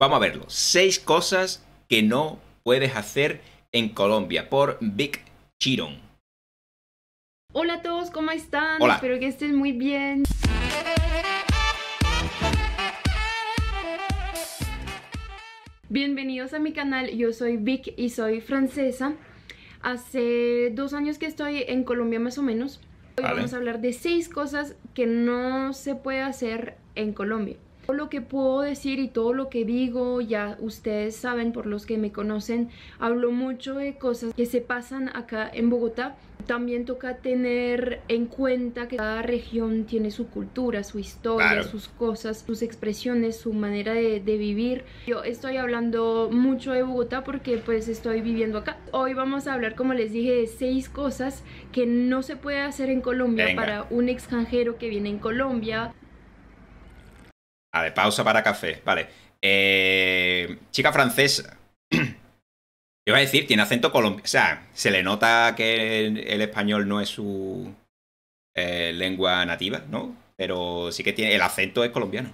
Vamos a verlo. Seis cosas que no puedes hacer en Colombia por Vic Chiron. Hola a todos, ¿cómo están? Espero que estén muy bien. Bienvenidos a mi canal, yo soy Vic y soy francesa. Hace dos años que estoy en Colombia más o menos. Hoy vamos a hablar de seis cosas que no se puede hacer en Colombia. Todo lo que puedo decir y todo lo que digo, ya ustedes saben por los que me conocen, hablo mucho de cosas que se pasan acá en Bogotá. También toca tener en cuenta que cada región tiene su cultura, su historia, sus cosas, sus expresiones, su manera de, vivir. Yo estoy hablando mucho de Bogotá porque pues estoy viviendo acá. Hoy vamos a hablar, como les dije, de seis cosas que no se puede hacer en Colombia para un extranjero que viene en Colombia ver, pausa para café. Vale. Eh, chica francesa. Yo iba a decir, tiene acento colombiano. O sea, se le nota que el español no es su eh, lengua nativa, ¿no? Pero sí que tiene. El acento es colombiano.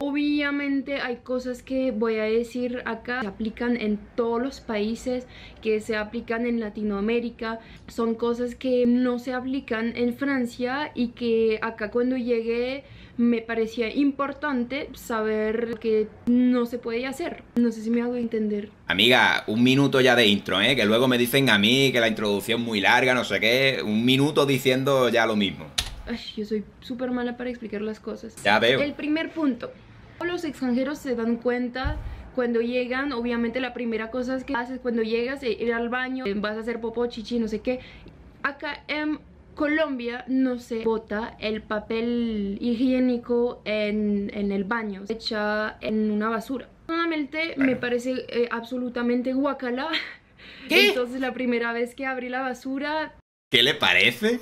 Obviamente hay cosas que voy a decir acá, se aplican en todos los países, que se aplican en Latinoamérica, son cosas que no se aplican en Francia y que acá cuando llegué me parecía importante saber que no se puede hacer. No sé si me hago entender. Amiga, un minuto ya de intro, ¿eh? que luego me dicen a mí que la introducción muy larga, no sé qué, un minuto diciendo ya lo mismo. Ay, yo soy súper mala para explicar las cosas. Ya veo. El primer punto, los extranjeros se dan cuenta cuando llegan, obviamente la primera cosa es que haces cuando llegas es eh, ir al baño, eh, vas a hacer popo, chichi, no sé qué. Acá en Colombia no se bota el papel higiénico en, el baño, se echa en una basura. Personalmente me parece eh, absolutamente guacala. Entonces la primera vez que abrí la basura... ¿Qué le parece?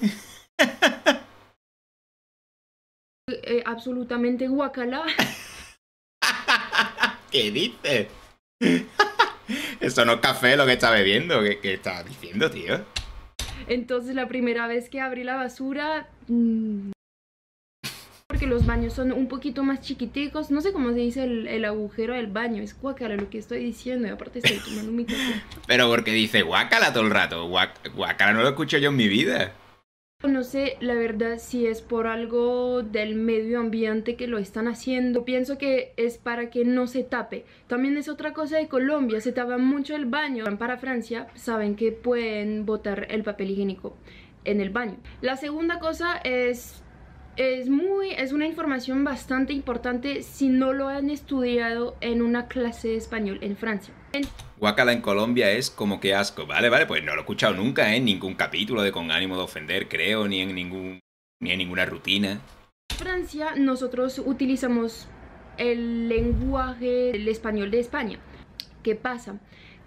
absolutamente guacala. ¿Qué dices? Eso no es café lo que está bebiendo. ¿Qué, está diciendo, tío? Entonces la primera vez que abrí la basura... Mm, porque los baños son un poquito más chiquiticos. No sé cómo se dice el, agujero del baño. Es guácala lo que estoy diciendo. Y aparte estoy tomando mi café. Pero porque dice guácala todo el rato. Guacala no lo escucho yo en mi vida. No sé, la verdad, si es por algo del medio ambiente que lo están haciendo. Pienso que es para que no se tape. También es otra cosa de Colombia, se tapa mucho el baño. van Para Francia, saben que pueden botar el papel higiénico en el baño. La segunda cosa es es muy es una información bastante importante si no lo han estudiado en una clase de español en Francia. Guacala en Colombia es como que asco. Vale, vale, pues no lo he escuchado nunca en ¿eh? ningún capítulo de Con ánimo de ofender, creo, ni en ningún ni en ninguna rutina. En Francia nosotros utilizamos el lenguaje del español de España. ¿Qué pasa?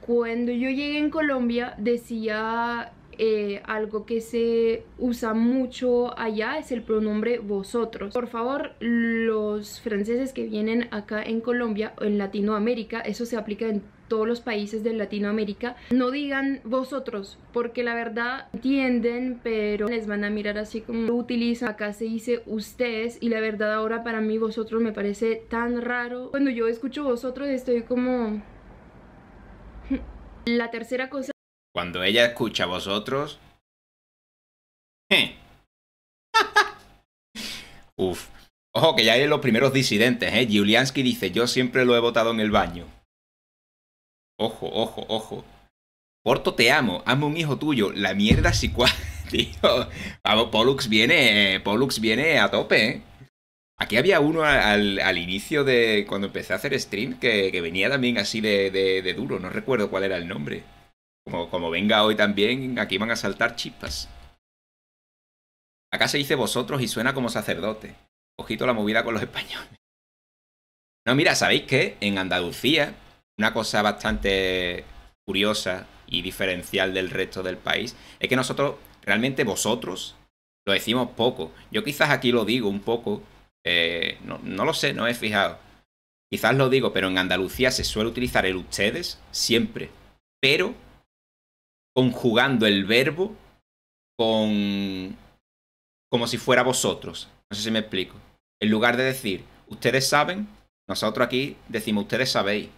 Cuando yo llegué en Colombia decía eh, algo que se usa mucho allá es el pronombre vosotros. Por favor, los franceses que vienen acá en Colombia o en Latinoamérica, eso se aplica en todos los países de Latinoamérica no digan vosotros porque la verdad entienden pero les van a mirar así como lo utilizan acá se dice ustedes y la verdad ahora para mí vosotros me parece tan raro cuando yo escucho vosotros estoy como hmm, la tercera cosa cuando ella escucha a vosotros... Eh. Uf. Ojo, que ya hay los primeros disidentes, ¿eh? Juliansky dice, yo siempre lo he votado en el baño. Ojo, ojo, ojo. Porto, te amo, amo un hijo tuyo. La mierda si cual, tío. Vamos, Pollux viene, Pollux viene a tope, ¿eh? Aquí había uno al, inicio de cuando empecé a hacer stream que, venía también así de duro, no recuerdo cuál era el nombre como, venga hoy también, aquí van a saltar chispas. Acá se dice vosotros y suena como sacerdote. Ojito la movida con los españoles. No, mira, ¿sabéis qué? En Andalucía, una cosa bastante curiosa y diferencial del resto del país es que nosotros, realmente vosotros, lo decimos poco. Yo quizás aquí lo digo un poco, eh, no, no lo sé, no he fijado. Quizás lo digo, pero en Andalucía se suele utilizar el ustedes siempre. Pero conjugando el verbo con como si fuera vosotros. No sé si me explico. En lugar de decir, ustedes saben, nosotros aquí decimos, ustedes sabéis.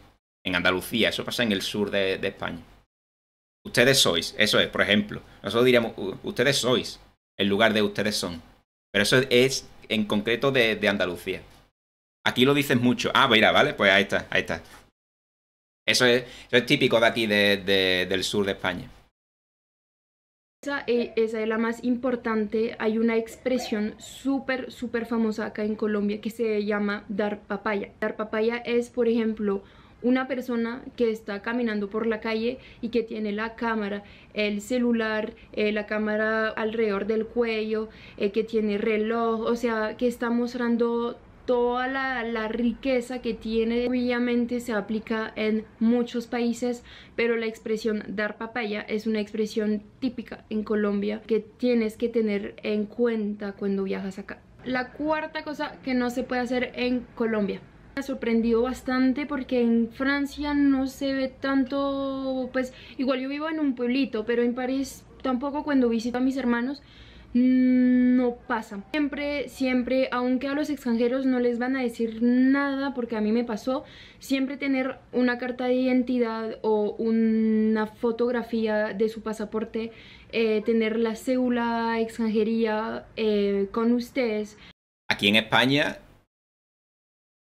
En Andalucía, eso pasa en el sur de, España. Ustedes sois, eso es, por ejemplo. Nosotros diríamos, ustedes sois, en lugar de ustedes son. Pero eso es en concreto de, Andalucía. Aquí lo dices mucho. Ah, mira, vale, pues ahí está, ahí está. Eso es, típico de aquí, de, del sur de España. Eh, esa es la más importante, hay una expresión súper, súper famosa acá en Colombia que se llama dar papaya. Dar papaya es, por ejemplo, una persona que está caminando por la calle y que tiene la cámara, el celular, eh, la cámara alrededor del cuello, eh, que tiene reloj, o sea, que está mostrando toda la, la, riqueza que tiene obviamente se aplica en muchos países pero la expresión dar papaya es una expresión típica en Colombia que tienes que tener en cuenta cuando viajas acá la cuarta cosa que no se puede hacer en Colombia me ha sorprendido bastante porque en Francia no se ve tanto pues igual yo vivo en un pueblito pero en París tampoco cuando visito a mis hermanos Mm, no pasa. Siempre, siempre, aunque a los extranjeros no les van a decir nada, porque a mí me pasó, siempre tener una carta de identidad o una fotografía de su pasaporte, eh, tener la cédula extranjería eh, con ustedes. Aquí en España,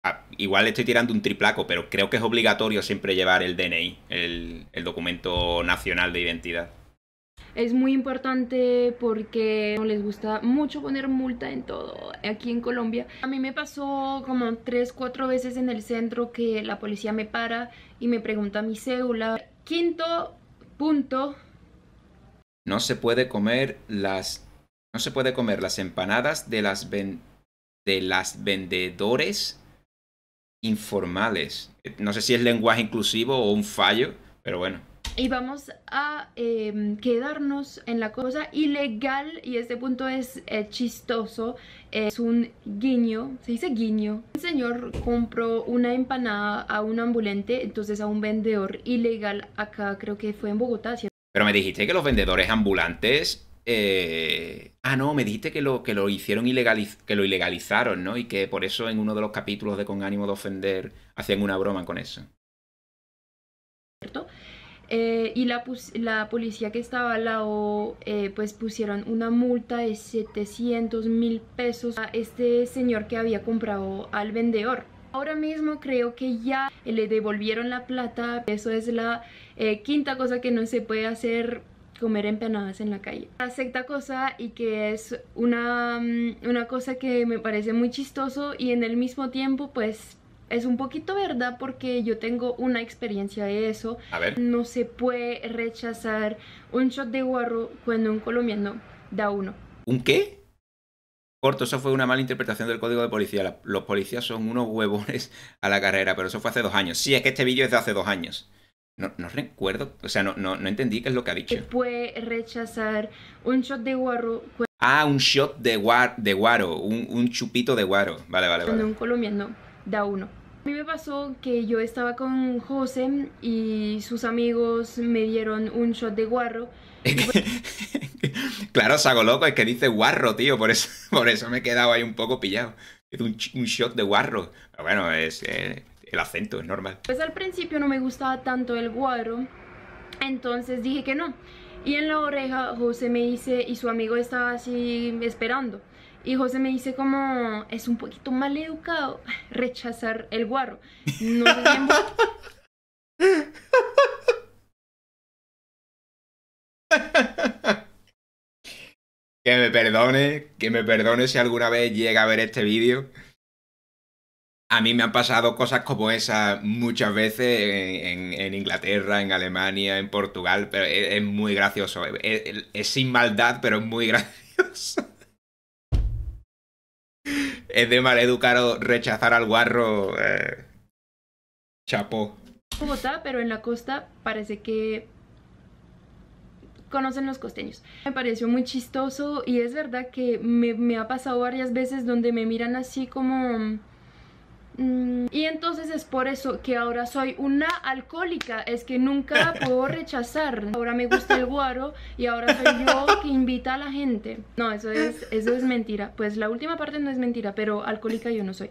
ah, igual estoy tirando un triplaco, pero creo que es obligatorio siempre llevar el DNI, el documento nacional de identidad es muy importante porque no les gusta mucho poner multa en todo aquí en Colombia. A mí me pasó como 3, 4 veces en el centro que la policía me para y me pregunta mi cédula. Quinto punto. No se puede comer las no se puede comer las empanadas de las de las vendedores informales. No sé si es lenguaje inclusivo o un fallo, pero bueno y vamos a em, quedarnos en la cosa ilegal y este punto es eh, chistoso es un guiño, se dice guiño un señor compró una empanada a un ambulante, entonces a un vendedor ilegal acá creo que fue en Bogotá Pero me dijiste que los vendedores ambulantes eh, Ah, no, me dijiste que lo, que lo hicieron ilegaliz que lo ilegalizaron, ¿no? Y que por eso en uno de los capítulos de Con ánimo de ofender hacían una broma con eso. Eh, y la, la, policía que estaba al lado eh, pues pusieron una multa de 700 mil pesos a este señor que había comprado al vendedor. Ahora mismo creo que ya eh, le devolvieron la plata, eso es la quinta cosa que no se puede hacer comer empanadas en la calle. La sexta cosa y que es una, mm, una cosa que me parece muy chistoso y en el mismo tiempo pues es un poquito verdad porque yo tengo una experiencia de eso. A ver. No se puede rechazar un shot de guarro cuando un colombiano da uno. ¿Un qué? Corto, eso fue una mala interpretación del código de policía. los policías son unos huevones a la carrera, pero eso fue hace dos años. Sí, es que este vídeo es de hace dos años. No, no, recuerdo, o sea, no, no, entendí qué es lo que ha dicho. se Puede rechazar un shot de guarro Ah, un shot de, guar, de un, chupito de guarro. Vale, vale, vale. Cuando un colombiano da uno. A mí me pasó que yo estaba con José y sus amigos me dieron un shot de guarro. claro, Sago Loco, es que dice guarro, tío, por eso, por eso me he quedado ahí un poco pillado. Un, un shot de guarro. Pero bueno, es eh, el acento, es normal. Pues al principio no me gustaba tanto el guarro, entonces dije que no. Y en la oreja José me dice, y su amigo estaba así esperando y José me dice como, es un poquito mal educado rechazar el guarro. No Que me perdone, que me perdone si alguna vez llega a ver este vídeo. A mí me han pasado cosas como esa muchas veces en, Inglaterra, en Alemania, en Portugal, pero es, muy gracioso. Es, sin maldad, pero es muy gracioso. Es de mal educado rechazar al guarro. Eh, chapo. Bogotá, pero en la costa parece que conocen los costeños. Me pareció muy chistoso y es verdad que me ha pasado varias veces donde me miran así como Mm, y entonces es por eso que ahora soy una alcohólica, es que nunca puedo rechazar. Ahora me gusta el guaro y ahora soy yo que invita a la gente. No, eso es, eso es mentira. Pues la última parte no es mentira, pero alcohólica yo no soy.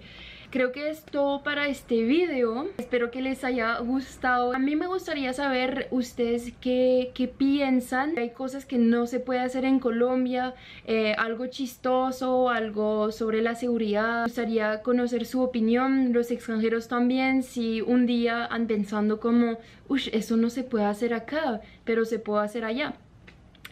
Creo que es todo para este video. Espero que les haya gustado. A mí me gustaría saber ustedes qué, piensan. Hay cosas que no se puede hacer en Colombia, eh, algo chistoso, algo sobre la seguridad. Me gustaría conocer su opinión, los extranjeros también, si un día han pensando como, uff, eso no se puede hacer acá, pero se puede hacer allá.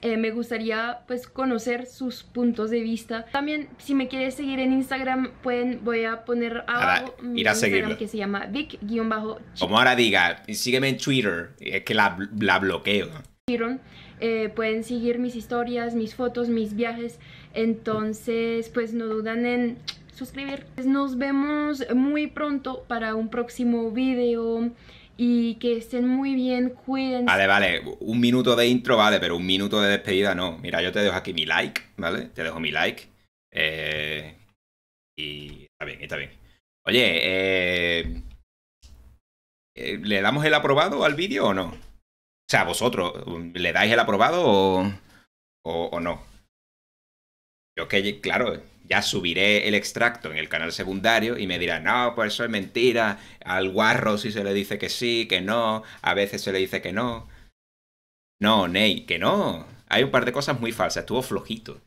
Eh, me gustaría pues conocer sus puntos de vista. También si me quieres seguir en Instagram pueden voy a poner abajo Instagram que se llama vic Como ahora diga, sígueme en Twitter, es que la, la bloqueo. Eh, pueden seguir mis historias, mis fotos, mis viajes. Entonces, pues no dudan en suscribir. Nos vemos muy pronto para un próximo video y que estén muy bien, cuídense. Vale, vale, un minuto de intro vale, pero un minuto de despedida no. Mira, yo te dejo aquí mi like, ¿vale? Te dejo mi like. Eh, y está bien, está bien. Oye, eh, eh, ¿le damos el aprobado al vídeo o no? O sea, vosotros, ¿le dais el aprobado o, o, o no? Yo es que, claro, ya subiré el extracto en el canal secundario y me dirán, no, pues eso es mentira, al guarro si se le dice que sí, que no, a veces se le dice que no. No, Ney, que no. Hay un par de cosas muy falsas, estuvo flojito.